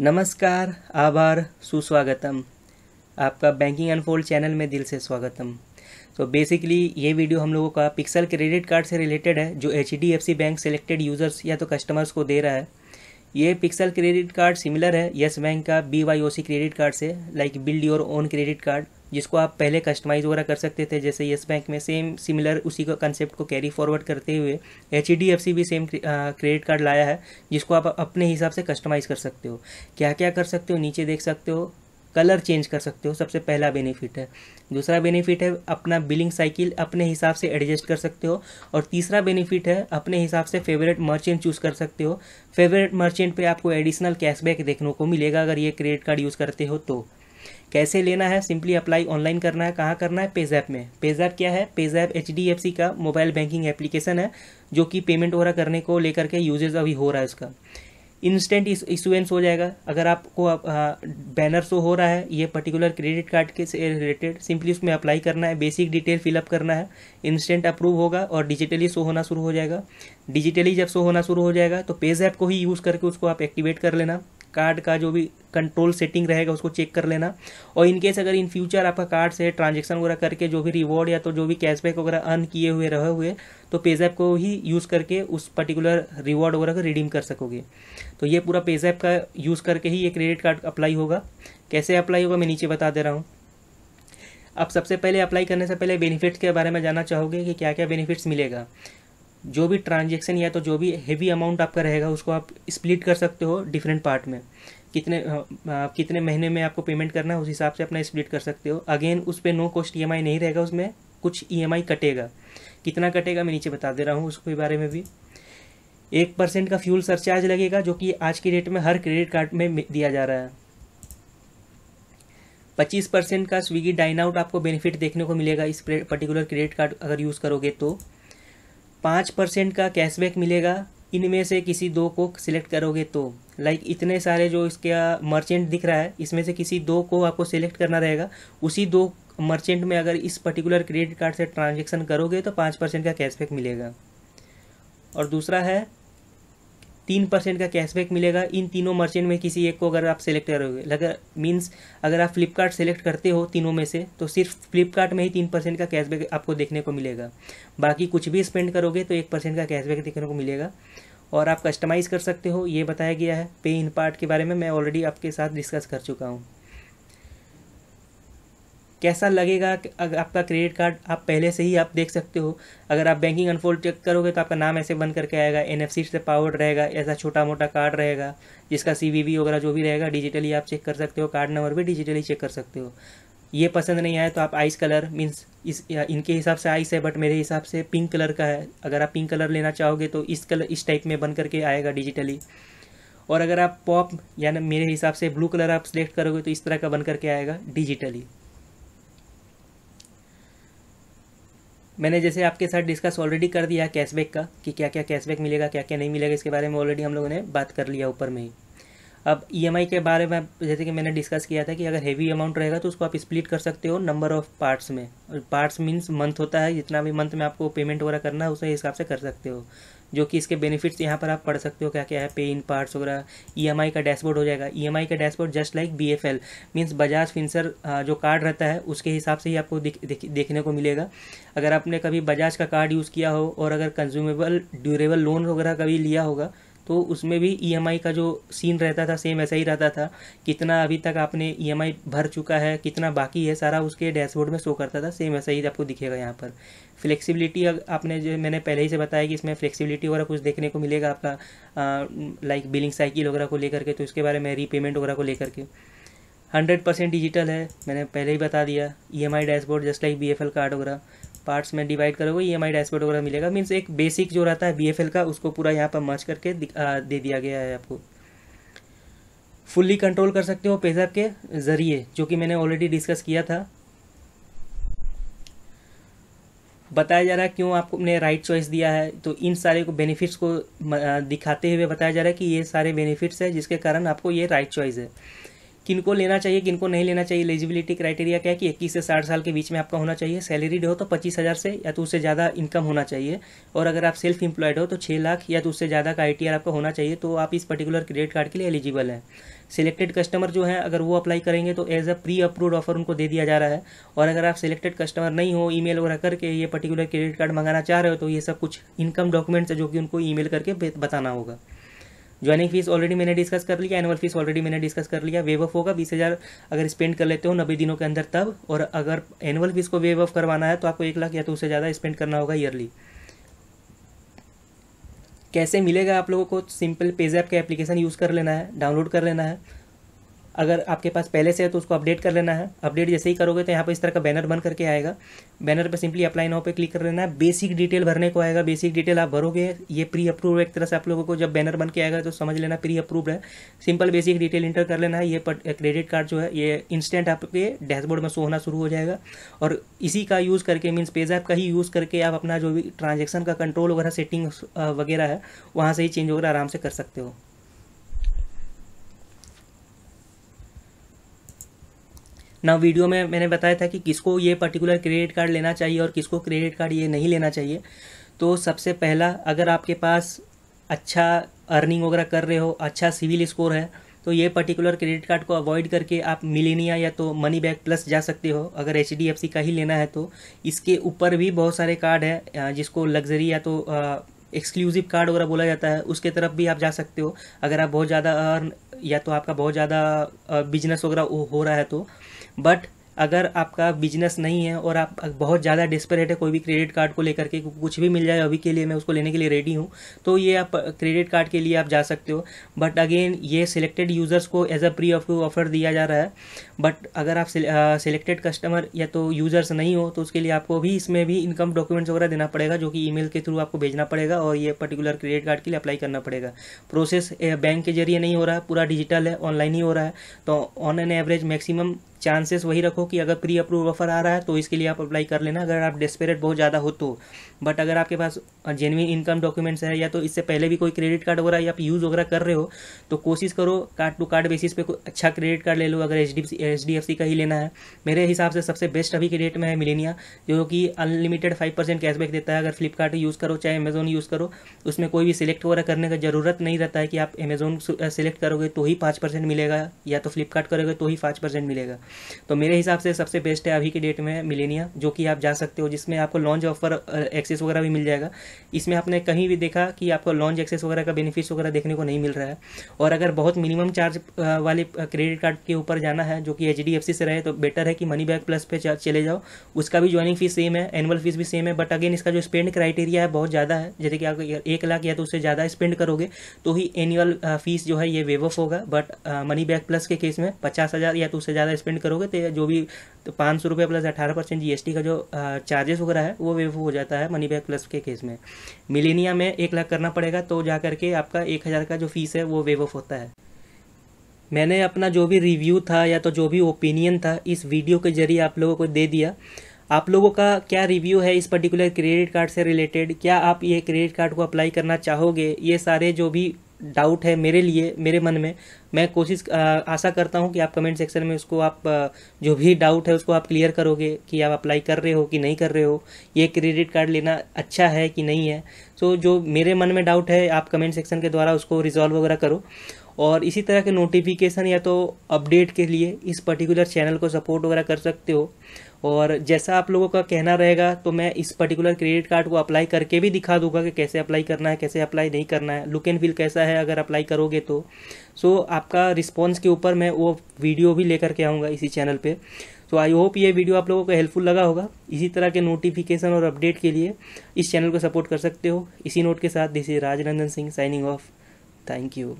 नमस्कार आभार सुस्वागतम आपका बैंकिंग अनफोल्ड चैनल में दिल से स्वागतम तो बेसिकली ये वीडियो हम लोगों का पिक्सल क्रेडिट कार्ड से रिलेटेड है जो एच बैंक सेलेक्टेड यूज़र्स या तो कस्टमर्स को दे रहा है ये पिक्सल क्रेडिट कार्ड सिमिलर है येस बैंक का B Y O C credit card से like build your own credit card जिसको आप पहले कस्टमाइज वगैरह कर सकते थे जैसे येस बैंक में सेम सिमिलर उसी का कंसेप्ट को कैरी फॉरवर्ड करते हुए एच e भी सेम क्रेडिट कार्ड लाया है जिसको आप अपने हिसाब से कस्टमाइज़ कर सकते हो क्या क्या कर सकते हो नीचे देख सकते हो कलर चेंज कर सकते हो सबसे पहला बेनिफिट है दूसरा बेनिफिट है अपना बिलिंग साइकिल अपने हिसाब से एडजस्ट कर सकते हो और तीसरा बेनिफिट है अपने हिसाब से फेवरेट मर्चेंट चूज़ कर सकते हो फेवरेट मर्चेंट पे आपको एडिशनल कैशबैक देखने को मिलेगा अगर ये क्रेडिट कार्ड यूज़ करते हो तो कैसे लेना है सिंपली अप्लाई ऑनलाइन करना है कहाँ करना है पेजैप में पेजैप क्या है पेजैप एच का मोबाइल बैंकिंग एप्लीकेशन है जो कि पेमेंट वगैरह करने को लेकर के यूजेज अभी हो रहा है उसका इंस्टेंट इशुएंस हो जाएगा अगर आपको आप, आ, बैनर शो हो रहा है ये पर्टिकुलर क्रेडिट कार्ड के से रिलेटेड सिंपली उसमें अप्लाई करना है बेसिक डिटेल फिलअप करना है इंस्टेंट अप्रूव होगा और डिजिटली शो होना शुरू हो जाएगा डिजिटली जब शो होना शुरू हो जाएगा तो पेज ऐप को ही यूज़ करके उसको आप एक्टिवेट कर लेना कार्ड का जो भी कंट्रोल सेटिंग रहेगा उसको चेक कर लेना और इन केस अगर इन फ्यूचर आपका कार्ड से ट्रांजेक्शन वगैरह करके जो भी रिवॉर्ड या तो जो भी कैशबैक वगैरह अर्न किए हुए रहे हुए तो पेजैप को ही यूज़ करके उस पर्टिकुलर रिवॉर्ड वगैरह को रिडीम कर सकोगे तो ये पूरा पेजैप का यूज़ करके ही ये क्रेडिट कार्ड अप्लाई होगा कैसे अप्लाई होगा मैं नीचे बता दे रहा हूँ आप सबसे पहले अप्लाई करने से पहले बेनिफिट्स के बारे में जानना चाहोगे कि क्या क्या बेनिफिट्स मिलेगा जो भी ट्रांजेक्शन या तो जो भी हैवी अमाउंट आपका रहेगा उसको आप स्प्लिट कर सकते हो डिफरेंट पार्ट में कितने आप कितने महीने में आपको पेमेंट करना है उस हिसाब से अपना स्प्लिट कर सकते हो अगेन उस पर नो कॉस्ट ई नहीं रहेगा उसमें कुछ ई कटेगा कितना कटेगा मैं नीचे बता दे रहा हूँ उसके बारे में भी एक परसेंट का फ्यूल सरचार्ज लगेगा जो कि आज की डेट में हर क्रेडिट कार्ड में दिया जा रहा है पच्चीस परसेंट का स्विगी डाइन आउट आपको बेनिफिट देखने को मिलेगा इस पर्टिकुलर क्रेडिट कार्ड अगर यूज़ करोगे तो पाँच परसेंट का कैशबैक मिलेगा इनमें से किसी दो को सिलेक्ट करोगे तो लाइक like इतने सारे जो इसका मर्चेंट दिख रहा है इसमें से किसी दो को आपको सिलेक्ट करना रहेगा उसी दो मर्चेंट में अगर इस पर्टिकुलर क्रेडिट कार्ड से ट्रांजेक्शन करोगे तो पाँच परसेंट का कैशबैक मिलेगा और दूसरा है तीन परसेंट का कैशबैक मिलेगा इन तीनों मर्चेंट में किसी एक को अगर आप सेलेक्ट करोगे अगर मीन्स अगर आप फ्लिपकार्ट सेलेक्ट करते हो तीनों में से तो सिर्फ फ्लिपकार्ट में ही तीन परसेंट का कैशबैक आपको देखने को मिलेगा बाकी कुछ भी स्पेंड करोगे तो एक परसेंट का कैशबैक देखने को मिलेगा और आप कस्टमाइज़ कर सकते हो ये बताया गया है पे इन पार्ट के बारे में मैं ऑलरेडी आपके साथ डिस्कस कर चुका हूँ कैसा लगेगा कि अगर आपका क्रेडिट कार्ड आप पहले से ही आप देख सकते हो अगर आप बैंकिंग अनफोल्ड चेक करोगे तो आपका नाम ऐसे बन करके आएगा एन से पावर्ड रहेगा ऐसा छोटा मोटा कार्ड रहेगा जिसका सी वगैरह जो भी रहेगा डिजिटली आप चेक कर सकते हो कार्ड नंबर भी डिजिटली चेक कर सकते हो ये पसंद नहीं आया तो आप आइस कलर मीन्स इस इनके हिसाब से आइस है बट मेरे हिसाब से पिंक कलर का है अगर आप पिंक कलर लेना चाहोगे तो इस कलर इस टाइप में बन करके आएगा डिजिटली और अगर आप पॉप यानी मेरे हिसाब से ब्लू कलर आप सिलेक्ट करोगे तो इस तरह का बन करके आएगा डिजिटली मैंने जैसे आपके साथ डिस्कस ऑलरेडी कर दिया कैशबैक का कि क्या क्या कैशबैक मिलेगा क्या क्या नहीं मिलेगा इसके बारे में ऑलरेडी हम लोगों ने बात कर लिया ऊपर में ही अब ई e के बारे में जैसे कि मैंने डिस्कस किया था कि अगर हैवी अमाउंट रहेगा तो उसको आप स्प्लिट कर सकते हो नंबर ऑफ पार्ट्स में और पार्ट्स मीन्स मंथ होता है जितना भी मंथ में आपको पेमेंट वगैरह करना है उस हिसाब से कर सकते हो जो कि इसके बेनिफिट्स यहाँ पर आप पढ़ सकते हो क्या क्या है पे इन पार्ट्स वगैरह ई e का डैशबोर्ड हो जाएगा ई e का dashboard just like B F L means Bajaj Finserv जो कार्ड रहता है उसके हिसाब से ही आपको देख, देख, देखने को मिलेगा अगर आपने कभी बजाज का कार्ड यूज़ किया हो और अगर कंज्यूमेबल ड्यूरेबल लोन वगैरह कभी लिया होगा तो उसमें भी ई e का जो सीन रहता था सेम ऐसा ही रहता था कितना अभी तक आपने ई e भर चुका है कितना बाकी है सारा उसके डैशबोर्ड में शो करता था सेम ऐसा ही आपको दिखेगा यहाँ पर फ्लेक्सिबिलिटी आपने जो मैंने पहले ही से बताया कि इसमें फ्लेक्सिबिलिटी वगैरह कुछ देखने को मिलेगा आपका लाइक बिलिंग साइकिल वगैरह को लेकर के तो इसके बारे में रीपेमेंट वगैरह को लेकर के हंड्रेड परसेंट डिजिटल है मैंने पहले ही बता दिया E M I dashboard just like B F L card वगैरह पार्ट्स में डिवाइड करोगे ई एम आई डैशबोर्ड वगैरह मिलेगा मीन्स एक बेसिक जो रहता है बी एफ एल का उसको पूरा यहाँ पर मर्ज करके दे दिया गया है आपको फुल्ली कंट्रोल कर सकते हो पेजैप के ज़रिए जो कि मैंने ऑलरेडी डिस्कस किया था बताया जा रहा है क्यों आपको अपने राइट चॉइस दिया है तो इन सारे को बेनिफिट्स को दिखाते हुए बताया जा रहा है कि ये सारे बेनिफिट्स है जिसके कारण आपको ये राइट चॉइस है किनको लेना चाहिए किनको नहीं लेना चाहिए एलिजिबिलिटी क्राइटेरिया क्या है कि इक्कीस से साठ साल के बीच में आपका होना चाहिए सैलरीड हो तो पच्चीस हज़ार से या तो उससे ज़्यादा इनकम होना चाहिए और अगर आप सेल्फ एम्प्लॉयड हो तो छः लाख या तो उससे ज़्यादा का आई आपका होना चाहिए तो आप इस पर्टिकुलर क्रेडिट कार्ड के लिए एलिजिबल हैं सिलेक्टेड कस्टमर जो है अगर वो अप्लाई करेंगे तो as a pre approved offer उनको दे दिया जा रहा है और अगर आप सिलेक्टेड कस्टमर नहीं हो ईमेल वगैरह करके ये पर्टिकुलर क्रेडिट कार्ड मंगाना चाह रहे हो तो ये सब कुछ इनकम डॉक्यूमेंट्स है जो कि उनको ईमेल करके बताना होगा ज्वाइनिंग फीस ऑलरेडी मैंने डिस्कस कर लिया एनुअल फीस ऑलरेडी मैंने डिस्कस कर लिया वेव ऑफ होगा बीस हज़ार अगर स्पेंड कर लेते हो नब्बे दिनों के अंदर तब और अगर एनुअल फीस को वेव ऑफ करवाना है तो आपको एक लाख या तो उससे ज़्यादा स्पेंड करना होगा ईयरली कैसे मिलेगा आप लोगों को सिंपल पेजैप का एप्लीकेशन यूज़ कर लेना है डाउनलोड कर लेना है अगर आपके पास पहले से है तो उसको अपडेट कर लेना है अपडेट जैसे ही करोगे तो यहाँ पर इस तरह का बैनर बन करके आएगा बैनर पर सिंपली अप्लाई नाउ पे क्लिक कर लेना है बेसिक डिटेल भरने को आएगा बेसिक डिटेल आप भरोगे ये प्री अप्रूव एक तरह से आप लोगों को जब बैनर बन के आएगा तो समझ लेना प्री अप्रूव्ड है सिंपल बेसिक डिटेल इंटर कर लेना है ये क्रेडिट कार्ड जो है ये इंस्टेंट आपके डैशबोर्ड में शो होना शुरू हो जाएगा और इसी का यूज़ करके मीन्स पेजैप का ही यूज़ करके आप अपना जो भी ट्रांजेक्शन का कंट्रोल वगैरह सेटिंग वगैरह है वहाँ से ही चेंज वगैरह आराम से कर सकते हो ना वीडियो में मैंने बताया था कि किसको ये पर्टिकुलर क्रेडिट कार्ड लेना चाहिए और किसको क्रेडिट कार्ड ये नहीं लेना चाहिए तो सबसे पहला अगर आपके पास अच्छा अर्निंग वगैरह कर रहे हो अच्छा सिविल स्कोर है तो ये पर्टिकुलर क्रेडिट कार्ड को अवॉइड करके आप मिलेनिया या तो मनी बैग प्लस जा सकते हो अगर एच का ही लेना है तो इसके ऊपर भी बहुत सारे कार्ड है जिसको लग्जरी या तो एक्सक्लूसिव कार्ड वगैरह बोला जाता है उसके तरफ भी आप जा सकते हो अगर आप बहुत ज़्यादा अर्न या तो आपका बहुत ज़्यादा बिजनेस वगैरह हो रहा है तो बट अगर आपका बिजनेस नहीं है और आप बहुत ज़्यादा डिस्परेट है कोई भी क्रेडिट कार्ड को लेकर के कुछ भी मिल जाए अभी के लिए मैं उसको लेने के लिए रेडी हूँ तो ये आप क्रेडिट कार्ड के लिए आप जा सकते हो बट अगेन ये सिलेक्टेड यूज़र्स को एज अ प्री ऑफर दिया जा रहा है बट अगर आप सिलेक्टेड कस्टमर या तो यूज़र्स नहीं हो तो उसके लिए आपको भी इसमें भी इनकम डॉक्यूमेंट्स वगैरह देना पड़ेगा जो कि ई के थ्रू आपको भेजना पड़ेगा और ये पर्टिकुलर क्रेडिट कार्ड के लिए अप्लाई करना पड़ेगा प्रोसेस बैंक के जरिए नहीं हो रहा पूरा डिजिटल है ऑनलाइन ही हो रहा है तो on an average maximum chances वही रखो कि अगर प्री अप्रूव ऑफर आ रहा है तो इसके लिए आप अप्लाई कर लेना अगर आप डिस्पेरेट बहुत ज़्यादा हो तो बट अगर आपके पास और जेनविन इनकम डॉक्यूमेंट्स है या तो इससे पहले भी कोई क्रेडिट कार्ड वगैरह या आप यूज़ वगैरह कर रहे हो तो कोशिश करो कार्ड टू कार्ड बेसिस पे कोई अच्छा क्रेडिट कार्ड ले लो अगर एच डी का ही लेना है मेरे हिसाब से सबसे बेस्ट अभी के डेट में है मिलेनिया जो कि अनलिमिटेड फाइव परसेंट कैशबैक देता है अगर फ्लिपकार्ट यूज़ करो चाहे अमेजोन यूज़ करो उसमें कोई भी सिलेक्ट वगैरह करने का ज़रूरत नहीं रहता है कि आप अमेजोन सेलेक्ट करोगे तो ही पाँच परसेंट मिलेगा या तो फ्लिपकार्ट करोगे तो ही पाँच परसेंट मिलेगा तो मेरे हिसाब से सबसे बेस्ट है अभी के डेट में मिलेनिया जो कि आप जा सकते हो जिसमें आपको लॉन्च ऑफर एक्सेस वगैरह भी मिल जाएगा इसमें आपने कहीं भी देखा कि आपको लॉन्च एक्सेस वगैरह का बेनिफिट्स वगैरह देखने को नहीं मिल रहा है और अगर बहुत मिनिमम चार्ज वाले क्रेडिट कार्ड के ऊपर जाना है जो कि एच से रहे तो बेटर है कि मनी बैग प्लस पे चले जाओ उसका भी ज्वाइनिंग फीस सेम है एनुअल फीस भी सेम है बट अगेन इसका जो स्पेंड क्राइटेरिया है बहुत ज़्यादा है जैसे कि आप एक लाख या तो उससे ज़्यादा स्पेंड करोगे तो ही एनुअल फीस जो है ये वेव ऑफ होगा बट मनी बैग प्लस के केस में पचास हज़ार या तो उससे ज़्यादा स्पेंड करोगे तो जो भी तो पाँच सौ रुपये प्लस अठारह परसेंट जी का जो चार्जेस वगैरह है वो वेव हो जाता है मनी बैग प्लस के केस में मिलेनिया में एक लाख करना पड़ेगा तो जा करके आपका एक हज़ार का जो फीस है वो वेव ऑफ होता है मैंने अपना जो भी रिव्यू था या तो जो भी ओपिनियन था इस वीडियो के जरिए आप लोगों को दे दिया आप लोगों का क्या रिव्यू है इस पर्टिकुलर क्रेडिट कार्ड से रिलेटेड क्या आप ये क्रेडिट कार्ड को अप्लाई करना चाहोगे ये सारे जो भी डाउट है मेरे लिए मेरे मन में मैं कोशिश आशा करता हूँ कि आप कमेंट सेक्शन में उसको आप जो भी डाउट है उसको आप क्लियर करोगे कि आप अप्लाई कर रहे हो कि नहीं कर रहे हो ये क्रेडिट कार्ड लेना अच्छा है कि नहीं है सो so, जो मेरे मन में डाउट है आप कमेंट सेक्शन के द्वारा उसको रिजॉल्व वगैरह करो और इसी तरह के नोटिफिकेशन या तो अपडेट के लिए इस पर्टिकुलर चैनल को सपोर्ट वगैरह कर सकते हो और जैसा आप लोगों का कहना रहेगा तो मैं इस पर्टिकुलर क्रेडिट कार्ड को अप्लाई करके भी दिखा दूंगा कि कैसे अप्लाई करना है कैसे अप्लाई नहीं करना है लुक एंड फील कैसा है अगर अप्लाई करोगे तो सो so, आपका रिस्पॉन्स के ऊपर मैं वो वीडियो भी लेकर के आऊँगा इसी चैनल पर तो आई होप ये वीडियो आप लोगों को हेल्पफुल लगा होगा इसी तरह के नोटिफिकेशन और अपडेट के लिए इस चैनल को सपोर्ट कर सकते हो इसी नोट के साथ this is Rajnandan Singh signing off thank you